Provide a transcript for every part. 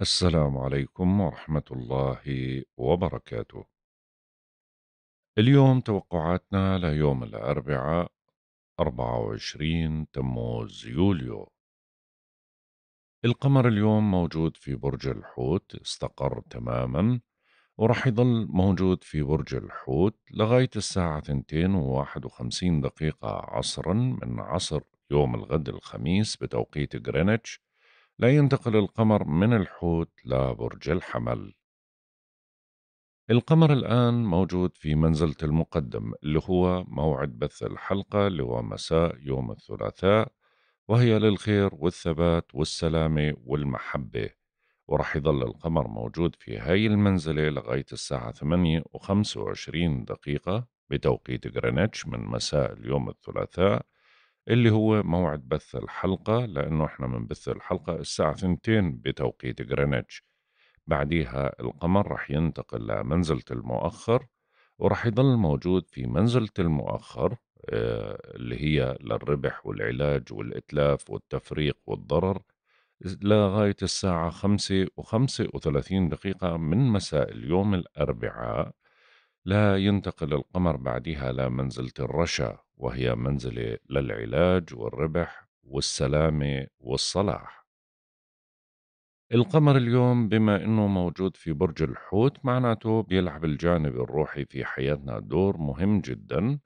السلام عليكم ورحمة الله وبركاته. اليوم توقعاتنا ليوم الأربعاء 24 تموز يوليو. القمر اليوم موجود في برج الحوت استقر تماما ورح يضل موجود في برج الحوت لغاية الساعة 2:51 وواحد وخمسين دقيقة عصرا من عصر يوم الغد الخميس بتوقيت غرينتش لا ينتقل القمر من الحوت لبرج الحمل القمر الآن موجود في منزلة المقدم اللي هو موعد بث الحلقة اللي هو مساء يوم الثلاثاء وهي للخير والثبات والسلامة والمحبة ورح يظل القمر موجود في هاي المنزلة لغاية الساعة 8 و25 دقيقة بتوقيت غرينتش من مساء اليوم الثلاثاء اللي هو موعد بث الحلقة لأنه إحنا بنبث الحلقة الساعة ثنتين بتوقيت غرينتش بعديها القمر رح ينتقل لمنزلة المؤخر ورح يضل موجود في منزلة المؤخر آه، اللي هي للربح والعلاج والإتلاف والتفريق والضرر لغاية الساعة خمسة وخمسة وثلاثين دقيقة من مساء اليوم الأربعاء لا ينتقل القمر بعدها لمنزلة الرشا وهي منزلة للعلاج والربح والسلامة والصلاح القمر اليوم بما أنه موجود في برج الحوت معناته بيلعب الجانب الروحي في حياتنا دور مهم جدا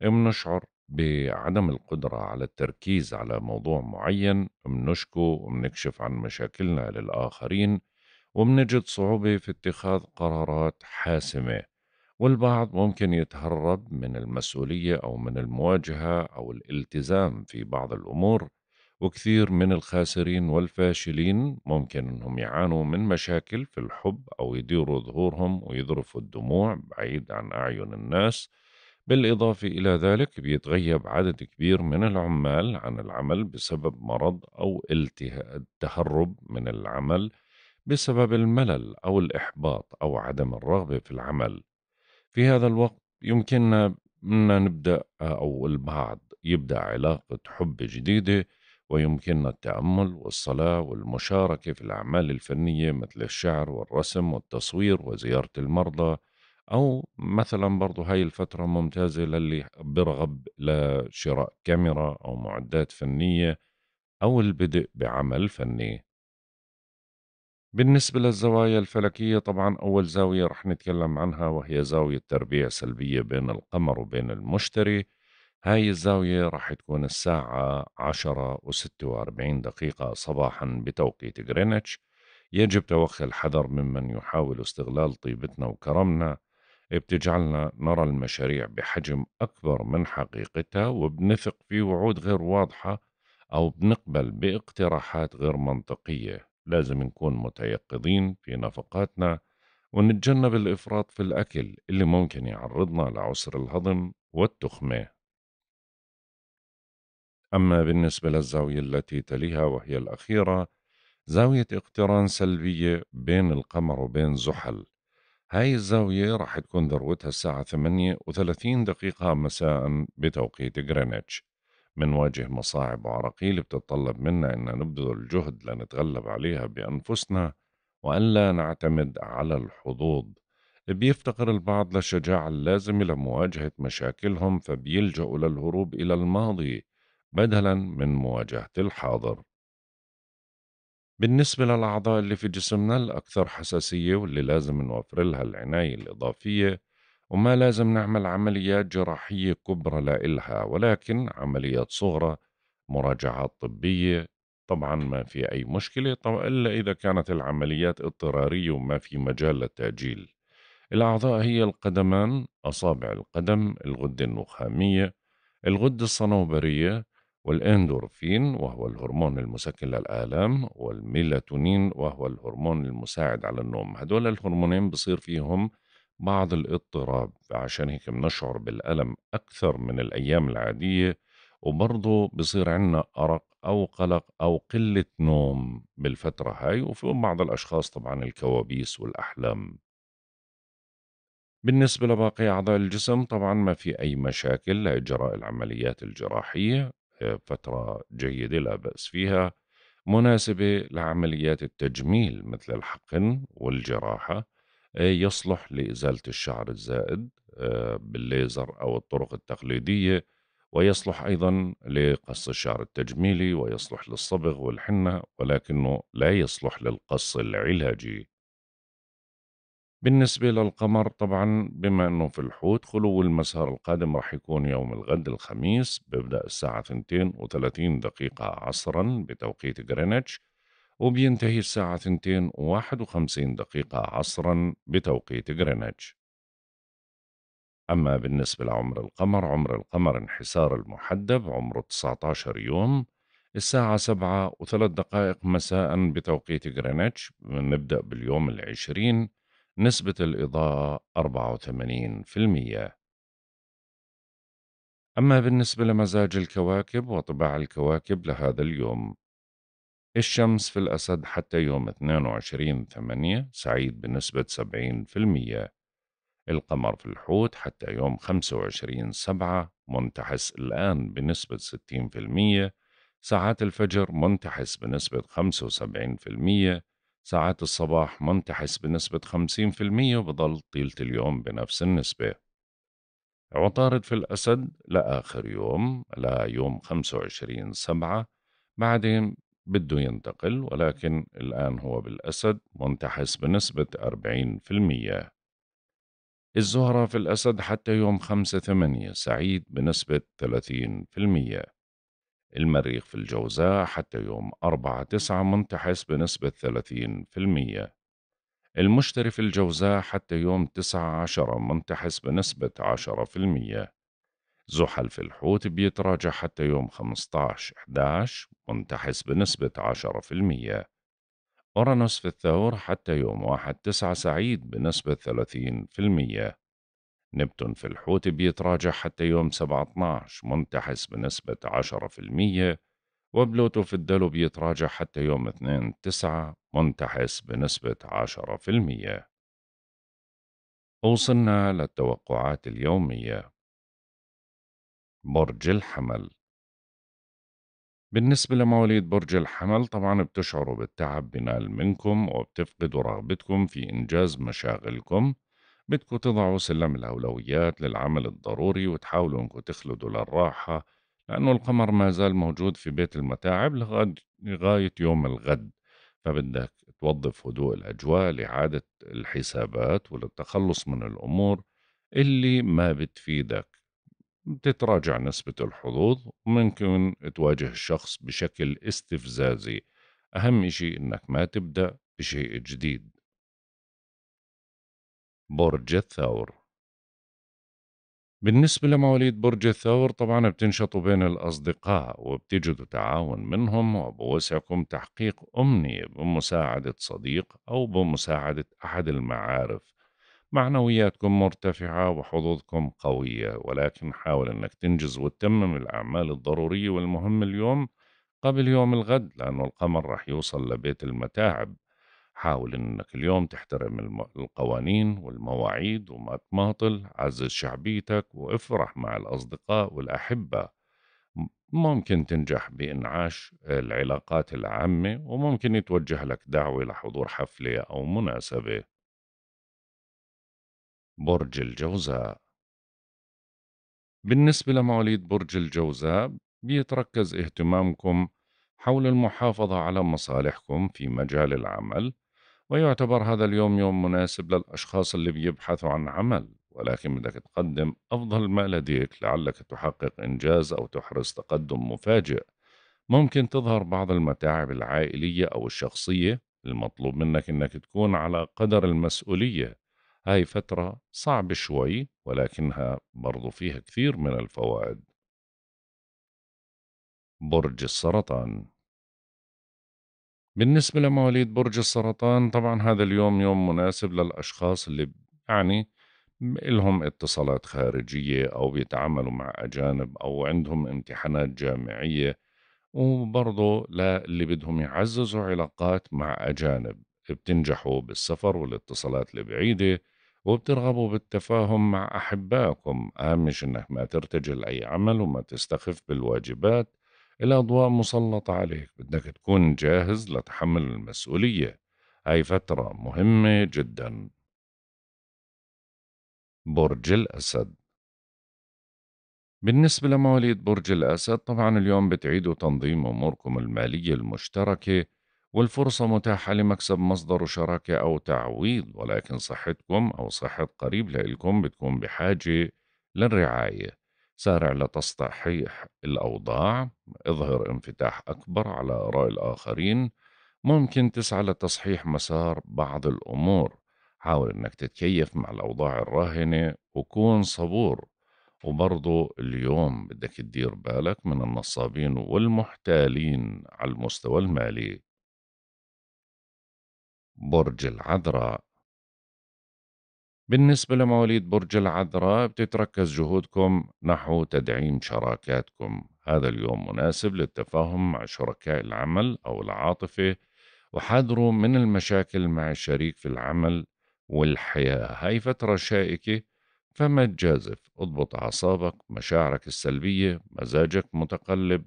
بنشعر بعدم القدرة على التركيز على موضوع معين بنشكو وبنكشف عن مشاكلنا للآخرين وبنجد صعوبة في اتخاذ قرارات حاسمة والبعض ممكن يتهرب من المسؤولية أو من المواجهة أو الالتزام في بعض الأمور وكثير من الخاسرين والفاشلين ممكن أنهم يعانوا من مشاكل في الحب أو يديروا ظهورهم ويذرفوا الدموع بعيد عن أعين الناس بالإضافة إلى ذلك بيتغيب عدد كبير من العمال عن العمل بسبب مرض أو التهرب من العمل بسبب الملل أو الإحباط أو عدم الرغبة في العمل في هذا الوقت يمكننا أن نبدأ أو البعض يبدأ علاقة حب جديدة ويمكننا التأمل والصلاة والمشاركة في الأعمال الفنية مثل الشعر والرسم والتصوير وزيارة المرضى أو مثلا برضو هاي الفترة ممتازة للي برغب لشراء كاميرا أو معدات فنية أو البدء بعمل فني بالنسبة للزوايا الفلكية طبعا أول زاوية رح نتكلم عنها وهي زاوية تربيع سلبية بين القمر وبين المشتري هاي الزاوية رح تكون الساعة عشرة وستة وأربعين دقيقة صباحا بتوقيت غرينتش يجب توخي الحذر ممن يحاول استغلال طيبتنا وكرمنا بتجعلنا نرى المشاريع بحجم أكبر من حقيقتها وبنثق في وعود غير واضحة أو بنقبل باقتراحات غير منطقية لازم نكون متيقظين في نفقاتنا ونتجنب الإفراط في الأكل اللي ممكن يعرضنا لعسر الهضم والتخمة أما بالنسبة للزاوية التي تليها وهي الأخيرة زاوية اقتران سلبية بين القمر وبين زحل هاي الزاوية راح تكون ذروتها الساعة 8 وثلاثين دقيقة مساء بتوقيت غرينتش بنواجه مصاعب وعراقيل بتتطلب منا أن نبذل جهد لنتغلب عليها بأنفسنا وألا نعتمد على الحظوظ بيفتقر البعض للشجاعة اللازمة لمواجهة مشاكلهم فبيلجأوا للهروب إلى الماضي بدلا من مواجهة الحاضر بالنسبة للأعضاء اللي في جسمنا الأكثر حساسية واللي لازم نوفر لها العناية الإضافية وما لازم نعمل عمليات جراحية كبرى لإلها ولكن عمليات صغرى مراجعات طبية طبعا ما في أي مشكلة طبعا إلا إذا كانت العمليات اضطرارية وما في مجال للتأجيل الأعضاء هي القدمان أصابع القدم الغدة النخامية الغدة الصنوبرية والإندورفين وهو الهرمون المسكن للآلام والميلاتونين وهو الهرمون المساعد على النوم هدول الهرمونين بصير فيهم بعض الاضطراب عشان هيك بنشعر بالألم أكثر من الأيام العادية وبرضه بصير عندنا أرق أو قلق أو قلة نوم بالفترة هاي وفي بعض الأشخاص طبعا الكوابيس والأحلام بالنسبة لباقي أعضاء الجسم طبعا ما في أي مشاكل لإجراء العمليات الجراحية آه، فترة جيدة لا بأس فيها مناسبة لعمليات التجميل مثل الحقن والجراحة آه، يصلح لإزالة الشعر الزائد آه، بالليزر أو الطرق التقليدية ويصلح أيضا لقص الشعر التجميلي ويصلح للصبغ والحنة ولكنه لا يصلح للقص العلاجي بالنسبة للقمر طبعا بما أنه في الحوت خلو المسار القادم رح يكون يوم الغد الخميس بيبدأ الساعة 2:30 دقيقة عصرا بتوقيت غرينتش وبينتهي الساعة 2:51 دقيقة عصرا بتوقيت غرينتش. أما بالنسبة لعمر القمر عمر القمر انحسار المحدب عمره 19 يوم الساعة 7 و3 دقائق مساء بتوقيت غرينتش نبدأ باليوم العشرين نسبة الإضاءة 84% أما بالنسبة لمزاج الكواكب وطباع الكواكب لهذا اليوم الشمس في الأسد حتى يوم 22 8 سعيد بنسبة 70% القمر في الحوت حتى يوم 25 7 منتحس الآن بنسبة 60% ساعات الفجر منتحس بنسبة 75% ساعات الصباح منتحس بنسبة 50% وبضل طيلة اليوم بنفس النسبة عطارد في الأسد لآخر يوم ليوم 25 7 بعدين بده ينتقل ولكن الآن هو بالأسد منتحس بنسبة 40% الزهرة في الأسد حتى يوم 5-8 سعيد بنسبة 30% المريخ في الجوزاء حتى يوم 4-9 منتحس بنسبة 30% المشتري في الجوزاء حتى يوم 9-10 منتحس بنسبة 10% زحل في الحوت بيتراجع حتى يوم 15/11 منتحس بنسبة 10%. أورانوس في الثور حتى يوم 1/9 سعيد بنسبة 30%. نبتون في الحوت بيتراجع حتى يوم 17 منتحس بنسبة 10% وبلوتو في الدلو بيتراجع حتى يوم 2 9 منتحس بنسبة 10% وصلنا للتوقعات اليومية برج الحمل بالنسبة لمواليد برج الحمل طبعا بتشعروا بالتعب بنال منكم وبتفقدوا رغبتكم في إنجاز مشاغلكم بدكم تضعوا سلم الأولويات للعمل الضروري وتحاولوا أنكم تخلدوا للراحة لأنه القمر ما زال موجود في بيت المتاعب لغاية يوم الغد فبدك توظف هدوء الأجواء لإعادة الحسابات وللتخلص من الأمور اللي ما بتفيدك تتراجع نسبة الحظوظ وممكن تواجه الشخص بشكل استفزازي أهم شيء إنك ما تبدأ بشيء جديد برج الثور بالنسبة لمواليد برج الثور طبعا بتنشطوا بين الأصدقاء وبتجدوا تعاون منهم وبوسعكم تحقيق أمنية بمساعدة صديق أو بمساعدة أحد المعارف معنوياتكم مرتفعة وحظوظكم قوية ولكن حاول أنك تنجز وتتمم الأعمال الضرورية والمهمة اليوم قبل يوم الغد لأنه القمر رح يوصل لبيت المتاعب حاول أنك اليوم تحترم القوانين والمواعيد وما تماطل عزز شعبيتك وافرح مع الأصدقاء والأحبة ممكن تنجح بإنعاش العلاقات العامة وممكن يتوجه لك دعوة لحضور حفلة أو مناسبة برج الجوزاء بالنسبة لمواليد برج الجوزاء بيتركز اهتمامكم حول المحافظة على مصالحكم في مجال العمل ويعتبر هذا اليوم يوم مناسب للأشخاص اللي بيبحثوا عن عمل ولكن بدك تقدم أفضل ما لديك لعلك تحقق إنجاز أو تحرز تقدم مفاجئ ممكن تظهر بعض المتاعب العائلية أو الشخصية المطلوب منك أنك تكون على قدر المسؤولية هاي فترة صعبة شوي ولكنها برضو فيها كثير من الفوائد برج السرطان بالنسبة لمواليد برج السرطان طبعا هذا اليوم يوم مناسب للأشخاص اللي يعني لهم اتصالات خارجية أو بيتعاملوا مع أجانب أو عندهم امتحانات جامعية وبرضه للي بدهم يعززوا علاقات مع أجانب بتنجحوا بالسفر والاتصالات البعيدة وبترغبوا بالتفاهم مع أحبائكم أهم إنك ما ترتجل أي عمل وما تستخف بالواجبات الأضواء مسلطة عليك بدك تكون جاهز لتحمل المسؤولية هاي فترة مهمة جدا برج الأسد بالنسبة لمواليد برج الأسد طبعا اليوم بتعيدوا تنظيم أموركم المالية المشتركة والفرصة متاحة لمكسب مصدر شراكة أو تعويض ولكن صحتكم أو صحة قريب لإلكم بتكون بحاجة للرعاية سارع لتصحيح الأوضاع اظهر انفتاح أكبر على آراء الآخرين ممكن تسعى لتصحيح مسار بعض الأمور حاول إنك تتكيف مع الأوضاع الراهنة وكون صبور وبرضو اليوم بدك تدير بالك من النصابين والمحتالين على المستوى المالي برج العذراء بالنسبة لمواليد برج العذراء بتتركز جهودكم نحو تدعيم شراكاتكم هذا اليوم مناسب للتفاهم مع شركاء العمل أو العاطفة وحذروا من المشاكل مع الشريك في العمل والحياة هاي فترة شائكة فما تجازف اضبط أعصابك مشاعرك السلبية مزاجك متقلب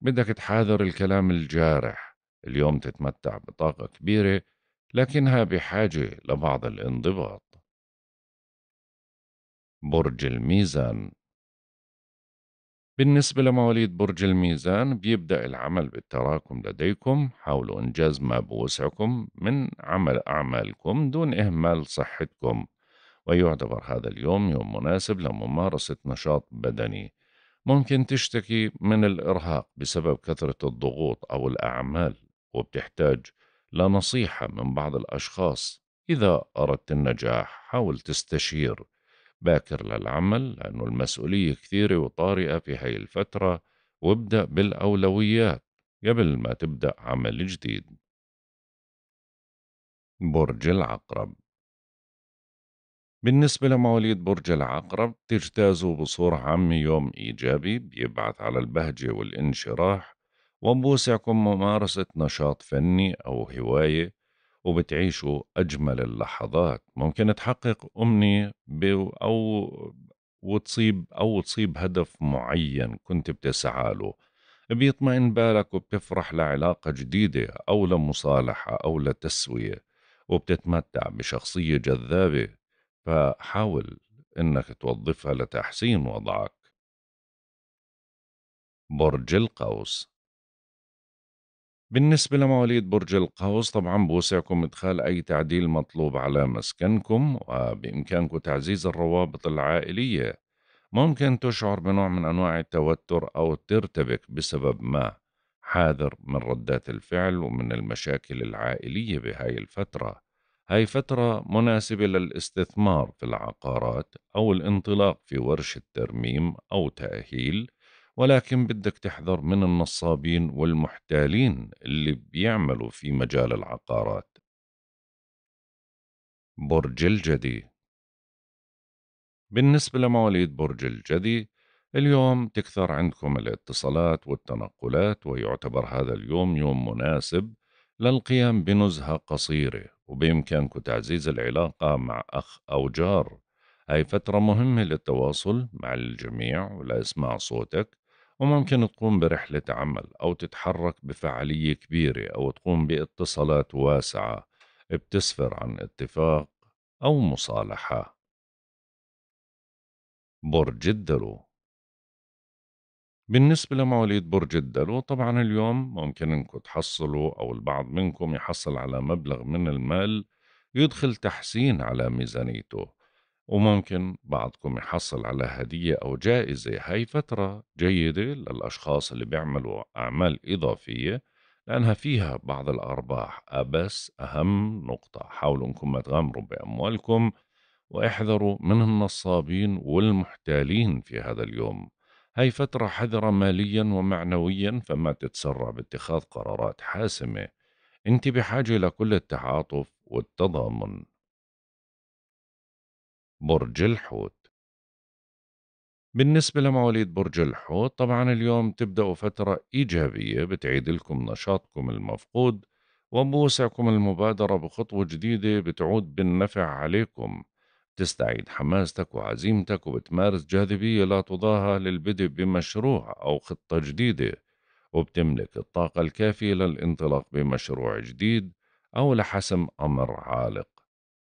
بدك تحاذر الكلام الجارح اليوم تتمتع بطاقة كبيرة لكنها بحاجة لبعض الانضباط. برج الميزان بالنسبة لمواليد برج الميزان بيبدأ العمل بالتراكم لديكم حاولوا إنجاز ما بوسعكم من عمل أعمالكم دون إهمال صحتكم ويعتبر هذا اليوم يوم مناسب لممارسة نشاط بدني ممكن تشتكي من الإرهاق بسبب كثرة الضغوط أو الأعمال وبتحتاج لنصيحة من بعض الأشخاص إذا أردت النجاح حاول تستشير باكر للعمل لأنه المسؤولية كثيرة وطارئة في هاي الفترة وابدأ بالأولويات قبل ما تبدأ عمل جديد برج العقرب بالنسبة لمواليد برج العقرب تجتازوا بصورة عامة يوم إيجابي بيبعث على البهجة والانشراح وبوسعكم ممارسة نشاط فني أو هواية وبتعيشوا أجمل اللحظات ممكن تحقق أمنية أو وتصيب أو تصيب هدف معين كنت بتسعى له بيطمئن بالك وبتفرح لعلاقة جديدة أو لمصالحة أو لتسوية وبتتمتع بشخصية جذابة فحاول إنك توظفها لتحسين وضعك برج القوس بالنسبة لمواليد برج القوس طبعا بوسعكم إدخال أي تعديل مطلوب على مسكنكم وبإمكانكم تعزيز الروابط العائلية ممكن تشعر بنوع من أنواع التوتر أو ترتبك بسبب ما حاذر من ردات الفعل ومن المشاكل العائلية بهاي الفترة هاي فترة مناسبة للاستثمار في العقارات أو الانطلاق في ورشة ترميم أو تأهيل ولكن بدك تحذر من النصابين والمحتالين اللي بيعملوا في مجال العقارات برج الجدي بالنسبة لمواليد برج الجدي اليوم تكثر عندكم الاتصالات والتنقلات ويعتبر هذا اليوم يوم مناسب للقيام بنزهة قصيرة وبإمكانكم تعزيز العلاقة مع أخ أو جار هاي فترة مهمة للتواصل مع الجميع ولإسماع صوتك وممكن تقوم برحلة عمل أو تتحرك بفعالية كبيرة أو تقوم باتصالات واسعة بتسفر عن اتفاق أو مصالحة برج الدلو بالنسبة لمواليد برج الدلو طبعا اليوم ممكن انكم تحصلوا أو البعض منكم يحصل على مبلغ من المال يدخل تحسين على ميزانيته وممكن بعضكم يحصل على هدية أو جائزة هاي فترة جيدة للأشخاص اللي بيعملوا أعمال إضافية لأنها فيها بعض الأرباح بس أهم نقطة حاولوا أنكم ما تغامروا بأموالكم واحذروا من النصابين والمحتالين في هذا اليوم هاي فترة حذرة ماليا ومعنويا فما تتسرع باتخاذ قرارات حاسمة انت بحاجة لكل التعاطف والتضامن برج الحوت بالنسبة لمواليد برج الحوت طبعا اليوم تبدأوا فترة إيجابية بتعيد لكم نشاطكم المفقود وبوسعكم المبادرة بخطوة جديدة بتعود بالنفع عليكم تستعيد حماستك وعزيمتك وبتمارس جاذبية لا تضاهى للبدء بمشروع أو خطة جديدة وبتملك الطاقة الكافية للانطلاق بمشروع جديد أو لحسم أمر عالق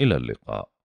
إلى اللقاء